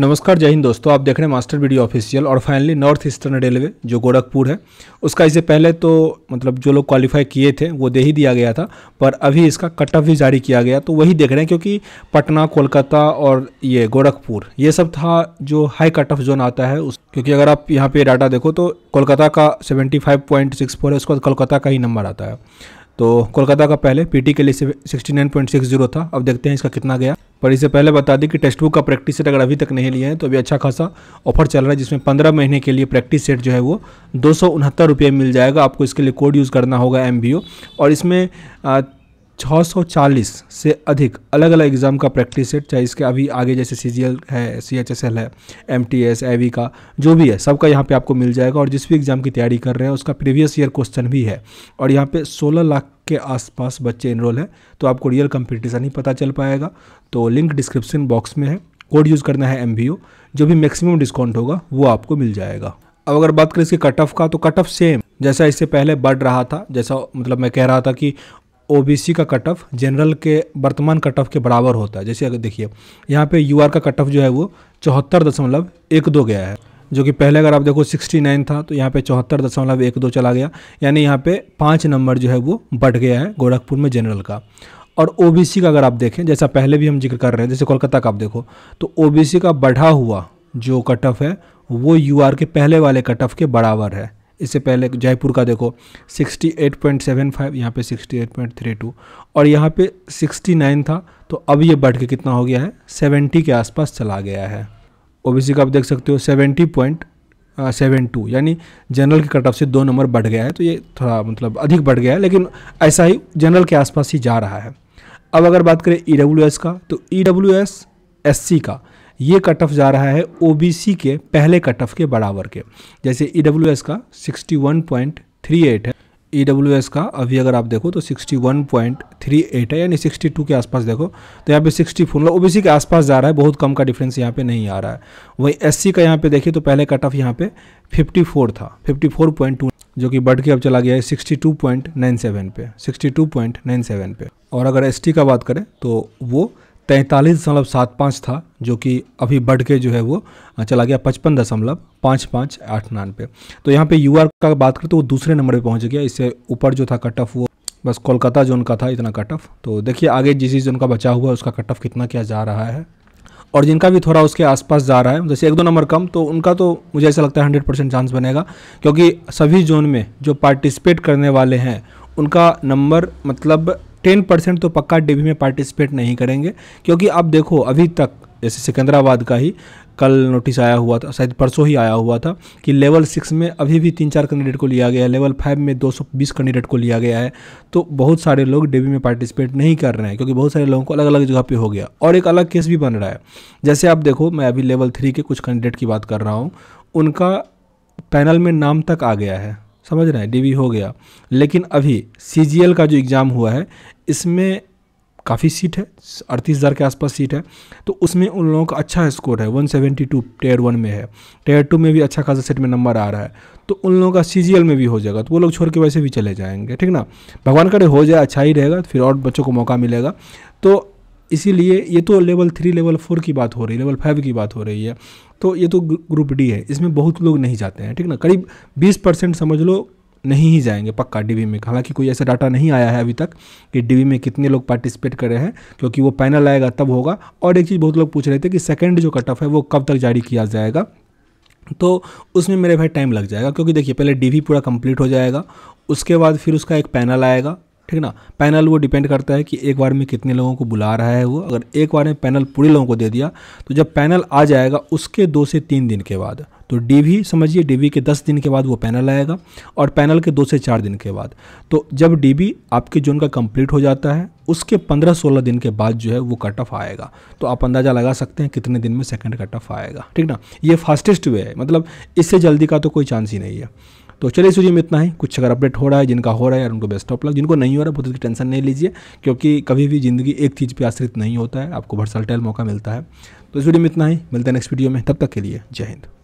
नमस्कार जय हिंद दोस्तों आप देख रहे हैं मास्टर वीडियो ऑफिशियल और फाइनली नॉर्थ ईस्टर्न रेलवे जो गोरखपुर है उसका इससे पहले तो मतलब जो लोग क्वालिफाई किए थे वो दे ही दिया गया था पर अभी इसका कट ऑफ भी जारी किया गया तो वही देख रहे हैं क्योंकि पटना कोलकाता और ये गोरखपुर ये सब था जो हाई कट ऑफ जोन आता है उस क्योंकि अगर आप यहाँ पर डाटा देखो तो कोलकाता का सेवेंटी है उसके बाद कोलकाता का ही नंबर आता है तो कोलकाता का पहले पी के लिए सिक्सटी था अब देखते हैं इसका कितना गया पर इससे पहले बता दें कि टेक्स्ट बुक का प्रैक्टिस सेट अगर अभी तक नहीं लिए हैं तो अभी अच्छा खासा ऑफर चल रहा है जिसमें पंद्रह महीने के लिए प्रैक्टिस सेट जो है वो दो सौ मिल जाएगा आपको इसके लिए कोड यूज़ करना होगा एम और इसमें 640 से अधिक अलग अलग एग्ज़ाम का प्रैक्टिस सेट चाहे इसके अभी आगे जैसे सी है सी है एम टी एस का जो भी है सबका यहाँ पे आपको मिल जाएगा और जिस भी एग्ज़ाम की तैयारी कर रहे हैं उसका प्रीवियस ईयर क्वेश्चन भी है और यहाँ पे 16 लाख के आसपास बच्चे इनरोल हैं तो आपको रियल कंपटीशन ही पता चल पाएगा तो लिंक डिस्क्रिप्शन बॉक्स में है कोड यूज़ करना है एम जो भी मैक्सिमम डिस्काउंट होगा वो आपको मिल जाएगा अब अगर बात करें इसके कट ऑफ का तो कट ऑफ सेम जैसा इससे पहले बढ़ रहा था जैसा मतलब मैं कह रहा था कि ओबीसी का कट ऑफ जनरल के वर्तमान कट ऑफ के बराबर होता है जैसे अगर देखिए यहाँ पे यूआर का कट ऑफ जो है वो चौहत्तर दशमलव एक दो गया है जो कि पहले अगर आप देखो 69 था तो यहाँ पे चौहत्तर दशमलव एक दो चला गया यानी यहाँ पे पाँच नंबर जो है वो बढ़ गया है गोरखपुर में जनरल का और ओ का अगर आप देखें जैसा पहले भी हम जिक्र कर रहे हैं जैसे कोलकाता का आप देखो तो ओ का बढ़ा हुआ जो कट ऑफ है वो यू के पहले वाले कट ऑफ के बराबर है इससे पहले जयपुर का देखो 68.75 यहाँ पे 68.32 और यहाँ पे 69 था तो अब ये बढ़ के कितना हो गया है 70 के आसपास चला गया है ओबीसी का आप देख सकते हो 70.72 यानी जनरल के कट ऑफ से दो नंबर बढ़ गया है तो ये थोड़ा मतलब अधिक बढ़ गया है लेकिन ऐसा ही जनरल के आसपास ही जा रहा है अब अगर बात करें ई e का तो ई e एस का ये कट ऑफ जा रहा है ओबीसी के पहले कट ऑफ के बराबर के जैसे ई e का 61.38 है ई e का अभी अगर आप देखो तो 61.38 है यानी 62 के आसपास देखो तो यहाँ पे 64 मतलब ओबीसी के आसपास जा रहा है बहुत कम का डिफरेंस यहाँ पे नहीं आ रहा है वहीं एस का यहाँ पे देखिए तो पहले कट ऑफ यहाँ पे 54 था 54.2 जो कि बढ़ के अब चला गया है 62.97 पे 62.97 पे और अगर एस का बात करें तो वो तैंतालीस दशमलव सात पाँच था जो कि अभी बढ़ के जो है वो चला गया पचपन दशमलव पाँच पाँच आठ नान पे तो यहाँ पे यूआर का बात करें तो वो दूसरे नंबर पे पहुँच गया इससे ऊपर जो था कट ऑफ वो बस कोलकाता जोन का था इतना कट ऑफ तो देखिए आगे जिस जिस जोन का बचा हुआ है उसका कट ऑफ कितना क्या जा रहा है और जिनका भी थोड़ा उसके आसपास जा रहा है जैसे एक दो नंबर कम तो उनका तो मुझे ऐसा लगता है हंड्रेड परसेंट चांस बनेगा क्योंकि सभी जोन में जो पार्टिसिपेट करने वाले हैं उनका नंबर मतलब टेन परसेंट तो पक्का डिबी में पार्टिसिपेट नहीं करेंगे क्योंकि अब देखो अभी तक जैसे सिकंदराबाद का ही कल नोटिस आया हुआ था शायद परसों ही आया हुआ था कि लेवल सिक्स में अभी भी तीन चार कैंडिडेट को लिया गया है लेवल फाइव में 220 कैंडिडेट को लिया गया है तो बहुत सारे लोग डेबी में पार्टिसिपेट नहीं कर रहे हैं क्योंकि बहुत सारे लोगों को अलग अलग जगह पे हो गया और एक अलग केस भी बन रहा है जैसे आप देखो मैं अभी लेवल थ्री के कुछ कैंडिडेट की बात कर रहा हूँ उनका पैनल में नाम तक आ गया है समझ रहे हैं डीवी हो गया लेकिन अभी सीजीएल का जो एग्ज़ाम हुआ है इसमें काफ़ी सीट है अड़तीस हज़ार के आसपास सीट है तो उसमें उन लोगों का अच्छा स्कोर है 172 टेयर वन में है टेयर टू में भी अच्छा खासा सेट में नंबर आ रहा है तो उन लोगों का सी में भी हो जाएगा तो वो लोग छोड़ के वैसे भी चले जाएंगे ठीक ना भगवान करे हो जाए अच्छा ही रहेगा फिर और बच्चों को मौका मिलेगा तो इसीलिए ये तो लेवल थ्री लेवल फोर की बात हो रही है लेवल फाइव की बात हो रही है तो ये तो ग्रुप डी है इसमें बहुत लोग नहीं जाते हैं ठीक ना करीब बीस परसेंट समझ लो नहीं ही जाएंगे पक्का डीवी में हालांकि कोई ऐसा डाटा नहीं आया है अभी तक कि डीवी में कितने लोग पार्टिसिपेट कर रहे हैं क्योंकि वो पैनल आएगा तब होगा और एक चीज़ बहुत लोग पूछ रहे थे कि सेकेंड जो कट ऑफ है वो कब तक जारी किया जाएगा तो उसमें मेरे भाई टाइम लग जाएगा क्योंकि देखिए पहले डीवी पूरा कंप्लीट हो जाएगा उसके बाद फिर उसका एक पैनल आएगा ठीक ना पैनल वो डिपेंड करता है कि एक बार में कितने लोगों को बुला रहा है वो अगर एक बार में पैनल पूरे लोगों को दे दिया तो जब पैनल आ जाएगा उसके दो से तीन दिन के बाद तो डीवी समझिए डीवी के दस दिन के बाद वो पैनल आएगा और पैनल के दो से चार दिन के बाद तो जब डीवी आपके जोन का कंप्लीट हो जाता है उसके पंद्रह सोलह दिन के बाद जो है वो कट ऑफ आएगा तो आप अंदाज़ा लगा सकते हैं कितने दिन में सेकेंड कट ऑफ आएगा ठीक ना ये फास्टेस्ट वे है मतलब इससे जल्दी का तो कोई चांस ही नहीं है तो चलिए इस वीडियो में इतना ही कुछ अगर अपडेट हो रहा है जिनका हो रहा है यार उनको बेस्ट ऑफ लग जिनको नहीं हो रहा है बहुत उसकी टेंशन नहीं लीजिए क्योंकि कभी भी ज़िंदगी एक चीज़ पर आश्रित नहीं होता है आपको टैल मौका मिलता है तो इस वीडियो में इतना ही मिलता है नेक्स्ट वीडियो में तब तक के लिए जय हिंद